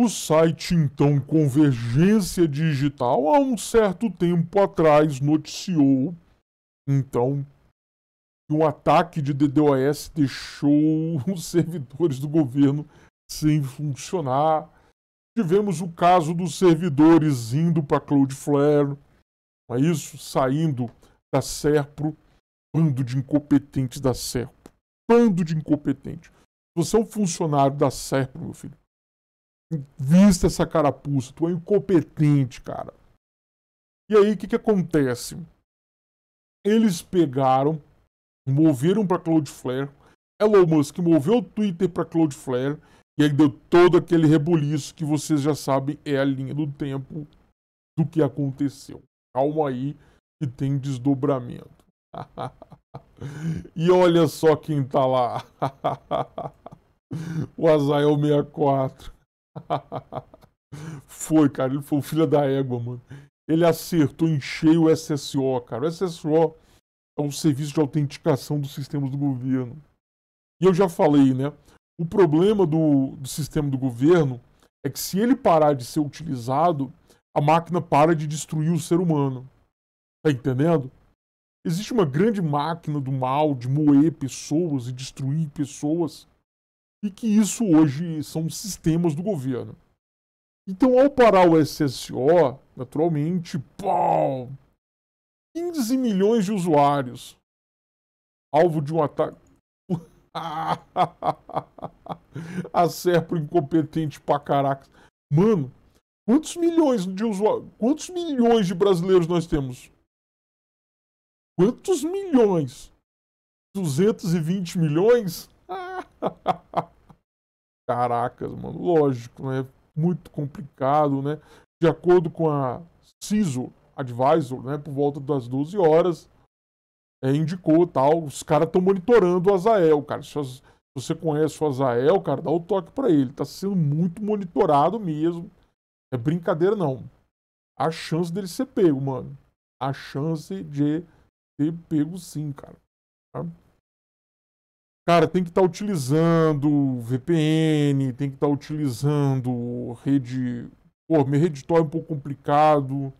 O site então Convergência Digital há um certo tempo atrás noticiou então que um ataque de DDoS deixou os servidores do governo sem funcionar. Tivemos o caso dos servidores indo para Cloudflare, é isso, saindo da Serpro, bando de incompetentes da Serpro, bando de incompetentes Você é um funcionário da Serpro, meu filho. Vista essa carapuça, tu é incompetente, cara. E aí, o que, que acontece? Eles pegaram, moveram para Cloudflare, Elon Musk moveu o Twitter para Cloudflare, e aí deu todo aquele rebuliço que vocês já sabem é a linha do tempo do que aconteceu. Calma aí, que tem desdobramento. e olha só quem tá lá. o Azael 64. foi, cara. Ele foi o filho da égua, mano. Ele acertou em cheio o SSO, cara. O SSO é um serviço de autenticação dos sistemas do governo. E eu já falei, né? O problema do, do sistema do governo é que se ele parar de ser utilizado, a máquina para de destruir o ser humano. Tá entendendo? Existe uma grande máquina do mal de moer pessoas e destruir pessoas e que isso hoje são sistemas do governo. Então, ao parar o SSO, naturalmente, pau, 15 milhões de usuários, alvo de um ataque. a Serpro incompetente pra caraca. Mano, quantos milhões de usuários, quantos milhões de brasileiros nós temos? Quantos milhões? 220 milhões? Caracas, mano, lógico, né? Muito complicado, né? De acordo com a CISO Advisor, né? Por volta das 12 horas, é, indicou tal. Os caras estão monitorando o Azael, cara. Se, você conhece o Azael, cara, dá o toque para ele. Tá sendo muito monitorado mesmo. É brincadeira, não. A chance dele ser pego, mano. A chance de ter pego sim, cara. Tá? Cara, tem que estar tá utilizando VPN, tem que estar tá utilizando rede. Pô, minha rede Tor é um pouco complicado,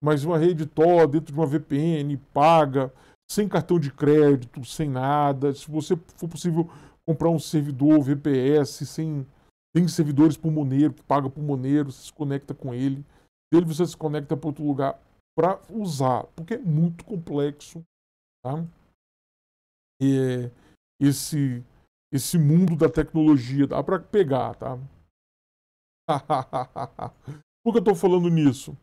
mas uma rede Tor dentro de uma VPN paga, sem cartão de crédito, sem nada. Se você for possível comprar um servidor VPS, sem, tem servidores por Moneiro, que paga por Moneiro, você se conecta com ele. Dele você se conecta para outro lugar para usar, porque é muito complexo. Tá? É esse, esse mundo da tecnologia. Dá para pegar, tá? Por que eu estou falando nisso?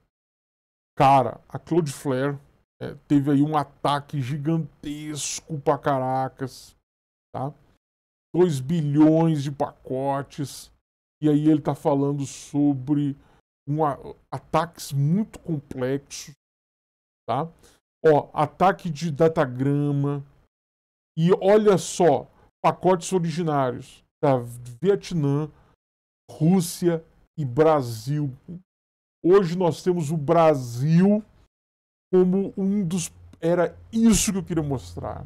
Cara, a Cloudflare é, teve aí um ataque gigantesco para Caracas, tá? 2 bilhões de pacotes. E aí ele está falando sobre um, ataques muito complexos, tá? Ó, ataque de datagrama, e olha só, pacotes originários da Vietnã, Rússia e Brasil. Hoje nós temos o Brasil como um dos. Era isso que eu queria mostrar.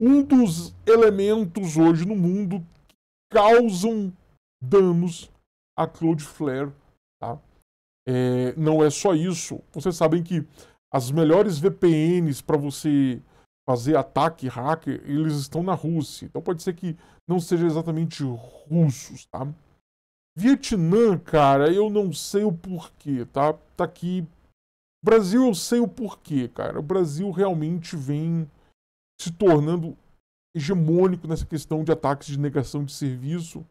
Um dos elementos hoje no mundo que causam danos a Cloudflare. Tá? É, não é só isso. Vocês sabem que as melhores VPNs para você fazer ataque, hacker, eles estão na Rússia. Então pode ser que não seja exatamente russos, tá? Vietnã, cara, eu não sei o porquê, tá? Tá aqui. Brasil, eu sei o porquê, cara. O Brasil realmente vem se tornando hegemônico nessa questão de ataques de negação de serviço.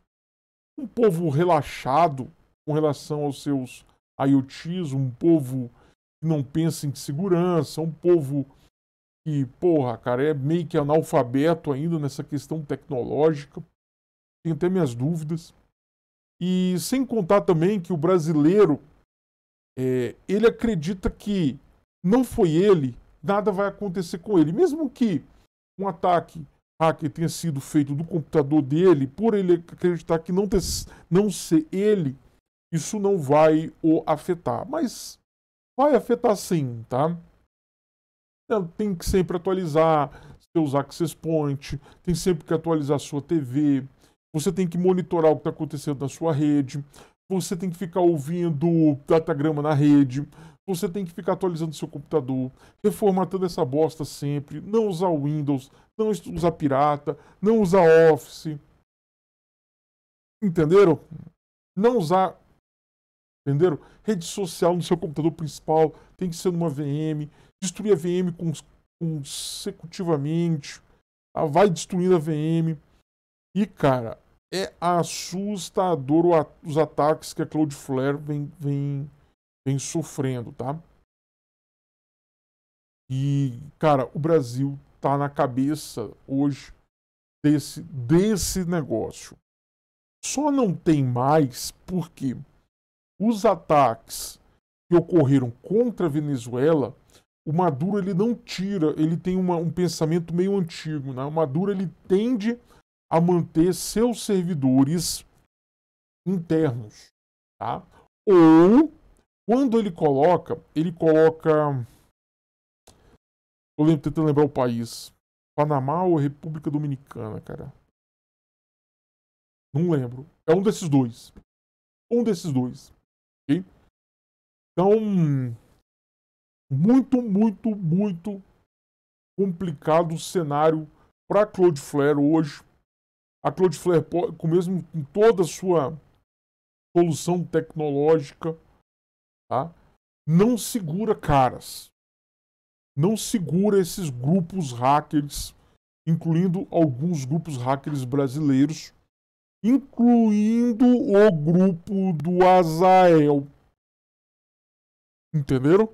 Um povo relaxado com relação aos seus IoTs, um povo que não pensa em segurança, um povo que, porra, cara, é meio que analfabeto ainda nessa questão tecnológica. Tenho até minhas dúvidas. E sem contar também que o brasileiro, é, ele acredita que não foi ele, nada vai acontecer com ele. Mesmo que um ataque hacker tenha sido feito do computador dele, por ele acreditar que não, ter, não ser ele, isso não vai o afetar. Mas vai afetar sim, tá? tem que sempre atualizar seus access point, tem sempre que atualizar sua TV, você tem que monitorar o que está acontecendo na sua rede, você tem que ficar ouvindo datagrama na rede, você tem que ficar atualizando seu computador, reformatando essa bosta sempre, não usar Windows, não usar pirata, não usar Office. Entenderam? Não usar Entenderam? Rede social no seu computador principal tem que ser numa VM. Destruir a VM consecutivamente. Tá? Vai destruindo a VM. E, cara, é assustador os ataques que a Cloudflare vem, vem, vem sofrendo, tá? E, cara, o Brasil tá na cabeça hoje desse, desse negócio. Só não tem mais porque os ataques que ocorreram contra a Venezuela, o Maduro ele não tira, ele tem uma, um pensamento meio antigo, né? O Maduro ele tende a manter seus servidores internos, tá? Ou quando ele coloca, ele coloca eu tentando lembrar o país. Panamá ou República Dominicana, cara? Não lembro. É um desses dois. Um desses dois. Então, muito, muito, muito complicado o cenário para Claude Flare hoje. A Claude Flare, com mesmo com toda a sua solução tecnológica, tá? não segura caras. Não segura esses grupos hackers, incluindo alguns grupos hackers brasileiros incluindo o grupo do Azael. Entenderam?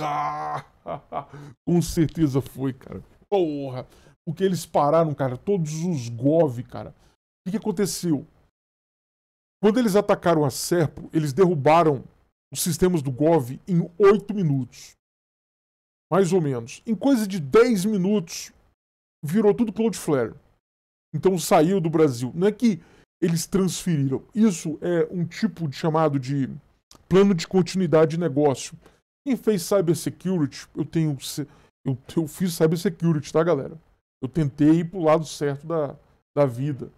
Ah, com certeza foi, cara. Porra! Porque eles pararam, cara, todos os Gov, cara. O que, que aconteceu? Quando eles atacaram a Serpo, eles derrubaram os sistemas do Gov em 8 minutos. Mais ou menos. Em coisa de 10 minutos, virou tudo Cloudflare. Então saiu do Brasil. Não é que eles transferiram. Isso é um tipo de chamado de plano de continuidade de negócio. Quem fez cybersecurity, eu tenho eu, eu fiz cybersecurity, tá, galera? Eu tentei ir pro lado certo da, da vida.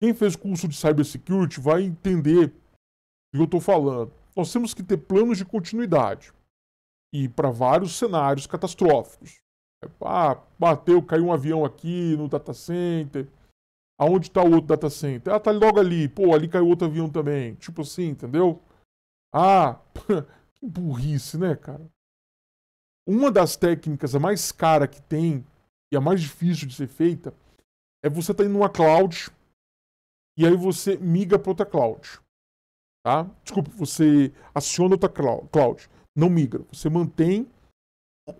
Quem fez curso de cybersecurity vai entender o que eu estou falando. Nós temos que ter planos de continuidade e para vários cenários catastróficos. Ah, bateu, caiu um avião aqui no data center. Aonde está o outro data center? Ah, tá logo ali. Pô, ali caiu outro avião também. Tipo assim, entendeu? Ah, que burrice, né, cara? Uma das técnicas a mais cara que tem e a mais difícil de ser feita é você estar tá indo numa cloud e aí você miga para outra cloud. Tá? Desculpa, você aciona outra cloud. Não migra. Você mantém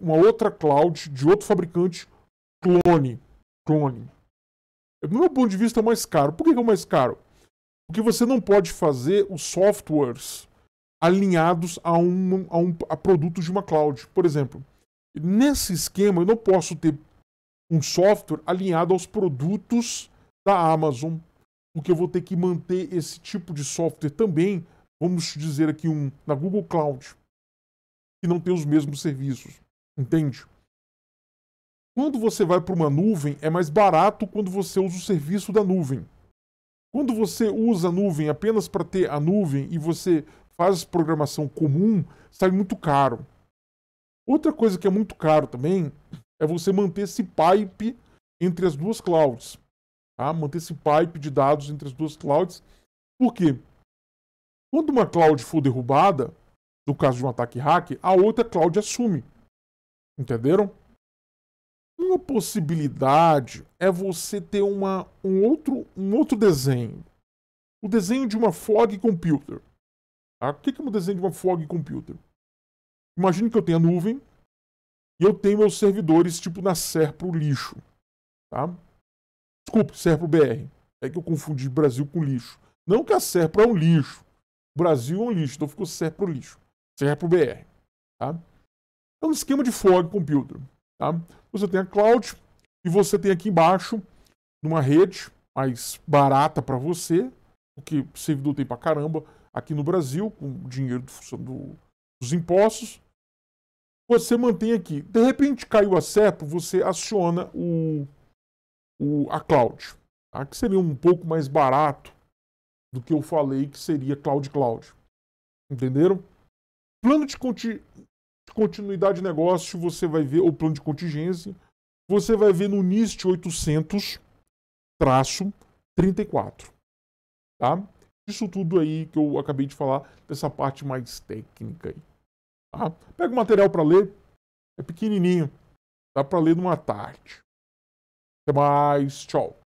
uma outra cloud de outro fabricante clone. Clone. No é, meu ponto de vista, é mais caro. Por que é mais caro? Porque você não pode fazer os softwares alinhados a, um, a, um, a produtos de uma cloud. Por exemplo, nesse esquema, eu não posso ter um software alinhado aos produtos da Amazon, porque eu vou ter que manter esse tipo de software também, vamos dizer aqui um na Google Cloud, que não tem os mesmos serviços. Entende? Quando você vai para uma nuvem, é mais barato quando você usa o serviço da nuvem. Quando você usa a nuvem apenas para ter a nuvem e você faz programação comum, sai muito caro. Outra coisa que é muito caro também é você manter esse pipe entre as duas clouds. Tá? Manter esse pipe de dados entre as duas clouds. Por quê? Quando uma cloud for derrubada, no caso de um ataque hack, a outra cloud assume. Entenderam? Uma possibilidade é você ter uma, um, outro, um outro desenho. O desenho de uma fog computer. Tá? O que é um desenho de uma fog computer? Imagine que eu tenha nuvem e eu tenho meus servidores tipo na Serpro lixo. Tá? Desculpe, Serpro BR. É que eu confundi Brasil com lixo. Não que a Serpro é um lixo. O Brasil é um lixo, então ficou Serpro lixo. Serpro BR. Tá? É um esquema de fog computer. Tá? Você tem a cloud e você tem aqui embaixo, numa rede mais barata para você, o que servidor tem para caramba aqui no Brasil, com o dinheiro do, do, dos impostos. Você mantém aqui. De repente caiu a CEPO, você aciona o, o, a cloud, tá? que seria um pouco mais barato do que eu falei que seria cloud cloud. Entenderam? Plano de, Continuidade de negócio, você vai ver o plano de contingência. Você vai ver no NIST 800 traço 34. Tá? Isso tudo aí que eu acabei de falar, dessa parte mais técnica aí. Tá? Pega o material para ler, é pequenininho, dá para ler numa tarde. Até mais, tchau.